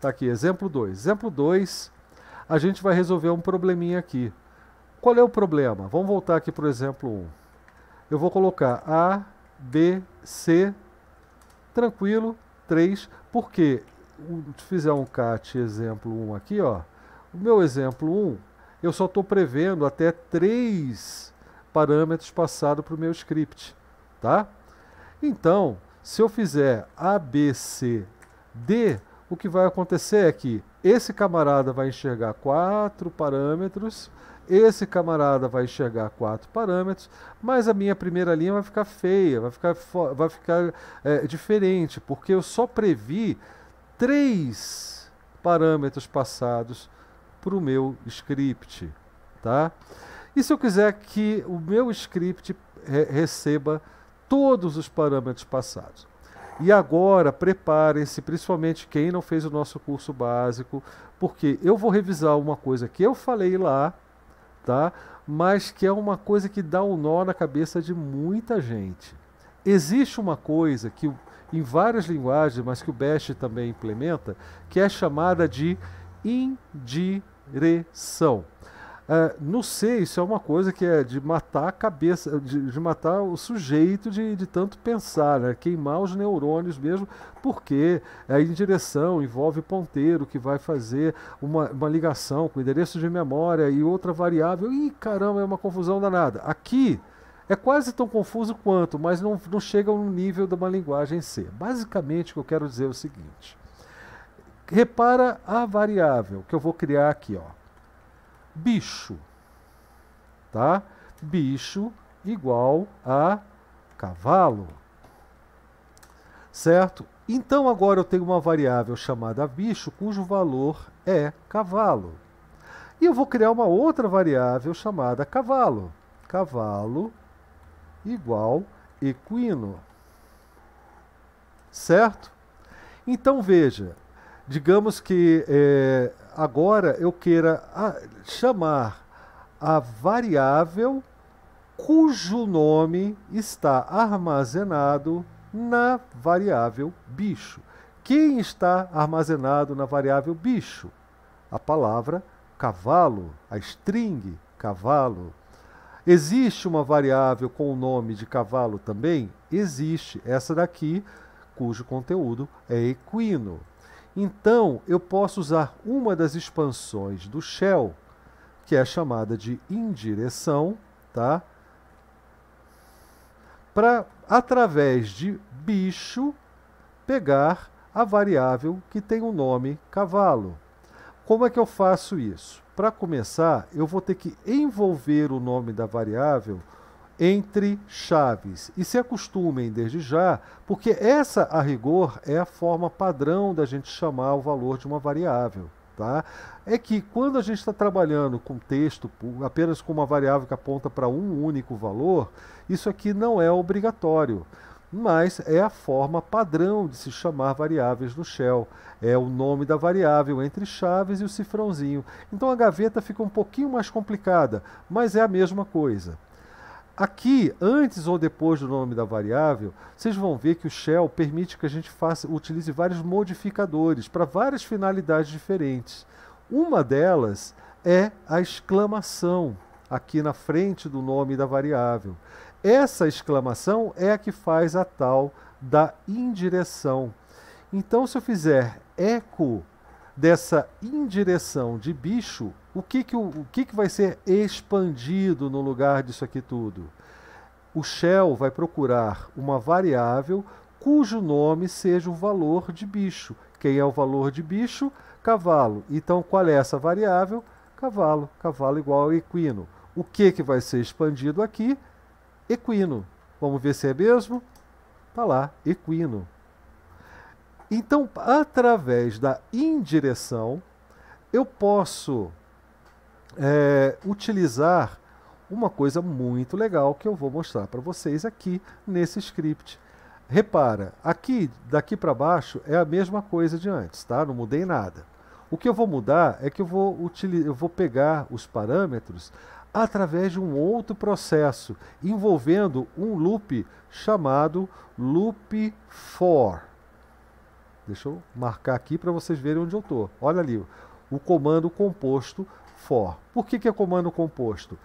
Está aqui, exemplo 2. Exemplo 2, a gente vai resolver um probleminha aqui. Qual é o problema? Vamos voltar aqui para o exemplo 1. Um. Eu vou colocar A, B, C, tranquilo, 3, porque se fizer um cat exemplo 1 um aqui, ó, o meu exemplo 1, um, eu só estou prevendo até 3 parâmetros passados para o meu script, tá? Então, se eu fizer A, B, C, D, o que vai acontecer é que esse camarada vai enxergar quatro parâmetros, esse camarada vai enxergar quatro parâmetros, mas a minha primeira linha vai ficar feia, vai ficar, vai ficar é, diferente, porque eu só previ três parâmetros passados para o meu script, tá? E se eu quiser que o meu script re receba todos os parâmetros passados? E agora, preparem-se, principalmente quem não fez o nosso curso básico, porque eu vou revisar uma coisa que eu falei lá, tá? Mas que é uma coisa que dá um nó na cabeça de muita gente. Existe uma coisa que em várias linguagens, mas que o Bash também implementa, que é chamada de indireção. Uh, no C, isso é uma coisa que é de matar a cabeça, de, de matar o sujeito de, de tanto pensar, né? queimar os neurônios mesmo, porque é indireção envolve envolve ponteiro que vai fazer uma, uma ligação com endereço de memória e outra variável. Ih, caramba, é uma confusão danada. Aqui é quase tão confuso quanto, mas não, não chega no nível de uma linguagem C. Basicamente, o que eu quero dizer é o seguinte. Repara a variável que eu vou criar aqui, ó bicho, tá? Bicho igual a cavalo, certo? Então agora eu tenho uma variável chamada bicho cujo valor é cavalo. E eu vou criar uma outra variável chamada cavalo. Cavalo igual equino. Certo? Então veja, digamos que é, agora eu queira ah, chamar a variável cujo nome está armazenado na variável bicho. Quem está armazenado na variável bicho? A palavra cavalo, a string cavalo. Existe uma variável com o nome de cavalo também? Existe. Essa daqui, cujo conteúdo é equino. Então, eu posso usar uma das expansões do shell, que é chamada de indireção, tá? Para, através de bicho, pegar a variável que tem o nome cavalo. Como é que eu faço isso? Para começar, eu vou ter que envolver o nome da variável entre chaves. E se acostumem desde já, porque essa, a rigor, é a forma padrão da gente chamar o valor de uma variável. Tá? É que quando a gente está trabalhando com texto apenas com uma variável que aponta para um único valor, isso aqui não é obrigatório mas é a forma padrão de se chamar variáveis no shell. É o nome da variável entre chaves e o cifrãozinho. Então a gaveta fica um pouquinho mais complicada, mas é a mesma coisa. Aqui, antes ou depois do nome da variável, vocês vão ver que o shell permite que a gente faça, utilize vários modificadores para várias finalidades diferentes. Uma delas é a exclamação, aqui na frente do nome da variável. Essa exclamação é a que faz a tal da indireção. Então, se eu fizer eco dessa indireção de bicho, o que, que, o, o que, que vai ser expandido no lugar disso aqui tudo? O shell vai procurar uma variável cujo nome seja o valor de bicho. Quem é o valor de bicho? Cavalo. Então, qual é essa variável? Cavalo. Cavalo igual a equino. O que, que vai ser expandido aqui? Equino. Vamos ver se é mesmo? Está lá, equino. Então, através da indireção, eu posso é, utilizar uma coisa muito legal que eu vou mostrar para vocês aqui nesse script. Repara, aqui daqui para baixo é a mesma coisa de antes, tá? Não mudei nada. O que eu vou mudar é que eu vou, utilizar, eu vou pegar os parâmetros através de um outro processo envolvendo um loop chamado loop for. Deixa eu marcar aqui para vocês verem onde eu estou. Olha ali, o comando composto for. Por que, que é comando composto?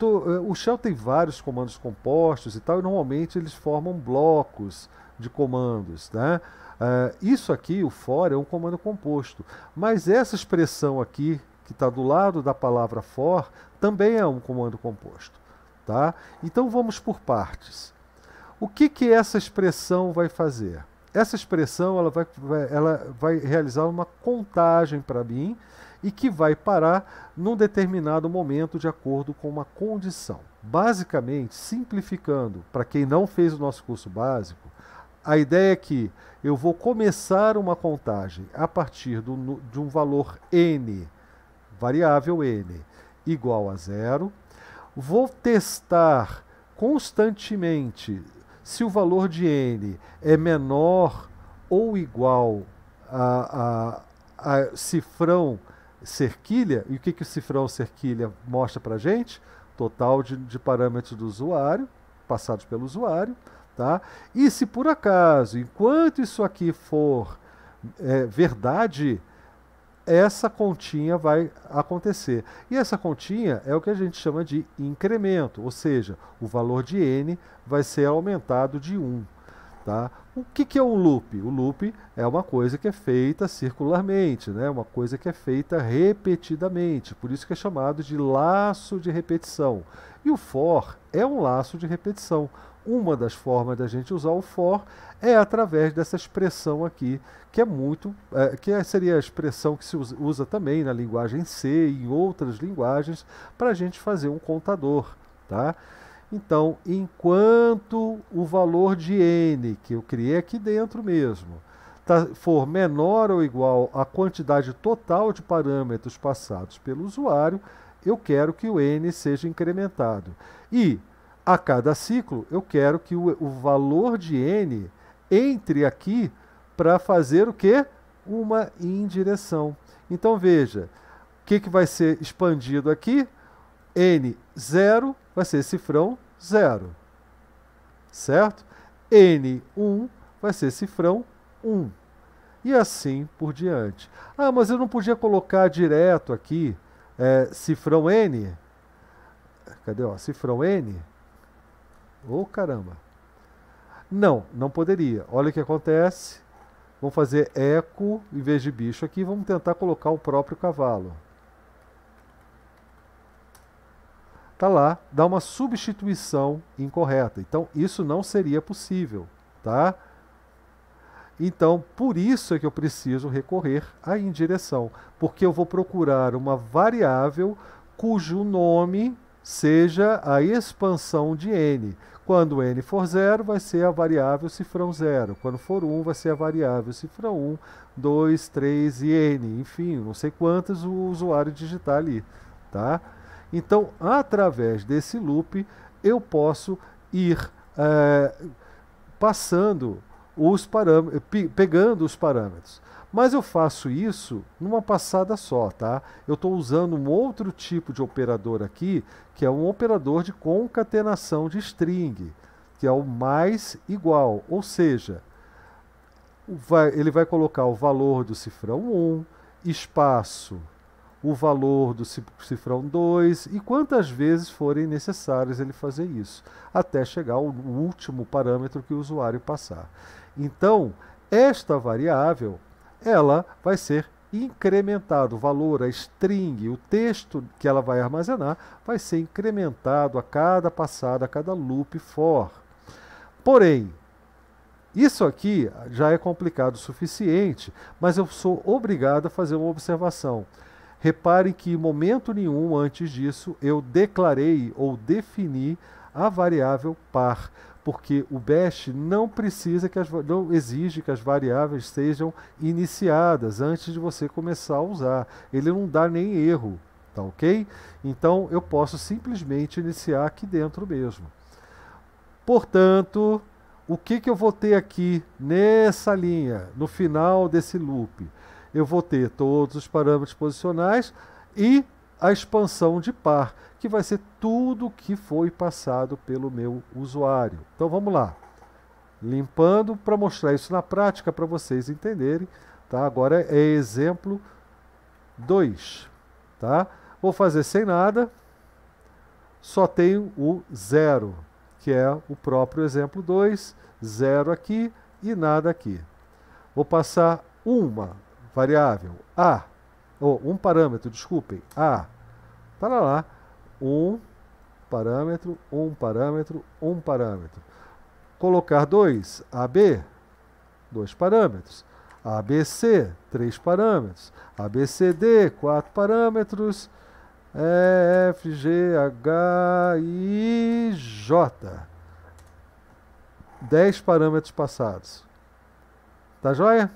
Eh, o Shell tem vários comandos compostos e tal, e normalmente eles formam blocos de comandos. Né? Uh, isso aqui, o for, é um comando composto. Mas essa expressão aqui, que está do lado da palavra for, também é um comando composto. Tá? Então vamos por partes. O que, que essa expressão vai fazer? essa expressão ela vai, ela vai realizar uma contagem para mim e que vai parar num determinado momento de acordo com uma condição. Basicamente, simplificando, para quem não fez o nosso curso básico, a ideia é que eu vou começar uma contagem a partir do, de um valor n, variável n, igual a zero. Vou testar constantemente se o valor de N é menor ou igual a, a, a cifrão cerquilha, e o que, que o cifrão cerquilha mostra para a gente? Total de, de parâmetros do usuário, passados pelo usuário. Tá? E se por acaso, enquanto isso aqui for é, verdade, essa continha vai acontecer. E essa continha é o que a gente chama de incremento, ou seja, o valor de n vai ser aumentado de 1. Tá? O que, que é um loop? O loop é uma coisa que é feita circularmente, né? uma coisa que é feita repetidamente, por isso que é chamado de laço de repetição. E o for é um laço de repetição, uma das formas da gente usar o for é através dessa expressão aqui, que é muito, é, que é, seria a expressão que se usa também na linguagem C e em outras linguagens para a gente fazer um contador, tá? Então, enquanto o valor de n que eu criei aqui dentro mesmo tá, for menor ou igual à quantidade total de parâmetros passados pelo usuário, eu quero que o n seja incrementado. E a cada ciclo, eu quero que o, o valor de N entre aqui para fazer o quê? Uma indireção. Então veja, o que, que vai ser expandido aqui? N0 vai ser cifrão 0, certo? N1 vai ser cifrão 1, e assim por diante. Ah, mas eu não podia colocar direto aqui é, cifrão N? Cadê? Ó, cifrão N? Ô oh, caramba! Não, não poderia. Olha o que acontece. Vamos fazer eco em vez de bicho aqui. Vamos tentar colocar o próprio cavalo. Tá lá, dá uma substituição incorreta. Então isso não seria possível, tá? Então por isso é que eu preciso recorrer à indireção, porque eu vou procurar uma variável cujo nome seja a expansão de n. Quando n for zero, vai ser a variável cifrão zero. Quando for 1, um, vai ser a variável cifrão 1, 2, 3 e n. Enfim, não sei quantas o usuário digitar ali. Tá? Então, através desse loop, eu posso ir é, passando os parâmetros, pegando os parâmetros. Mas eu faço isso numa passada só, tá? Eu estou usando um outro tipo de operador aqui, que é um operador de concatenação de string, que é o mais igual, ou seja, vai, ele vai colocar o valor do cifrão 1, espaço, o valor do cifrão 2 e quantas vezes forem necessárias ele fazer isso, até chegar ao último parâmetro que o usuário passar. Então, esta variável ela vai ser incrementado o valor, a string, o texto que ela vai armazenar, vai ser incrementado a cada passada, a cada loop for. Porém, isso aqui já é complicado o suficiente, mas eu sou obrigado a fazer uma observação. Repare que em momento nenhum antes disso eu declarei ou defini a variável par porque o bash não precisa que as, não exige que as variáveis sejam iniciadas antes de você começar a usar. Ele não dá nem erro, tá OK? Então eu posso simplesmente iniciar aqui dentro mesmo. Portanto, o que que eu vou ter aqui nessa linha, no final desse loop? Eu vou ter todos os parâmetros posicionais e a expansão de par, que vai ser tudo que foi passado pelo meu usuário. Então vamos lá, limpando para mostrar isso na prática para vocês entenderem. Tá? Agora é exemplo 2. Tá? Vou fazer sem nada, só tenho o zero, que é o próprio exemplo 2, zero aqui e nada aqui. Vou passar uma variável, a, ou um parâmetro, desculpem, a, para tá lá, um parâmetro, um parâmetro, um parâmetro. Colocar 2, AB, dois parâmetros. ABC, três parâmetros. ABCD, quatro parâmetros. E, é, F, G, H, I, J. Dez parâmetros passados. Tá joia?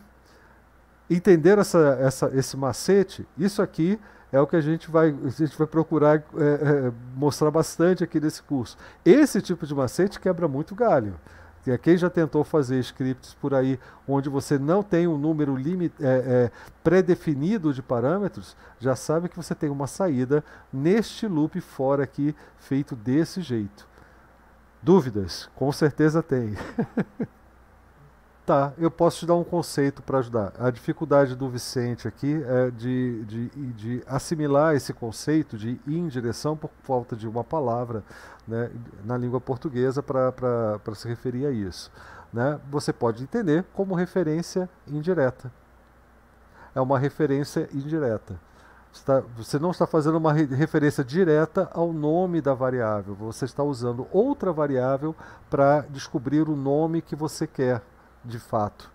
Entenderam essa, essa, esse macete? Isso aqui é o que a gente vai, a gente vai procurar é, é, mostrar bastante aqui nesse curso. Esse tipo de macete quebra muito galho. E é quem já tentou fazer scripts por aí, onde você não tem um número limite, é, é, pré-definido de parâmetros, já sabe que você tem uma saída neste loop fora aqui, feito desse jeito. Dúvidas? Com certeza tem. Tá, eu posso te dar um conceito para ajudar. A dificuldade do Vicente aqui é de, de, de, assimilar esse conceito de ir em direção por falta de uma palavra né, na língua portuguesa para se referir a isso. Né? Você pode entender como referência indireta. É uma referência indireta. você tá, não está fazendo uma referência direta ao nome da variável, você está usando outra variável para descobrir o nome que você quer de fato.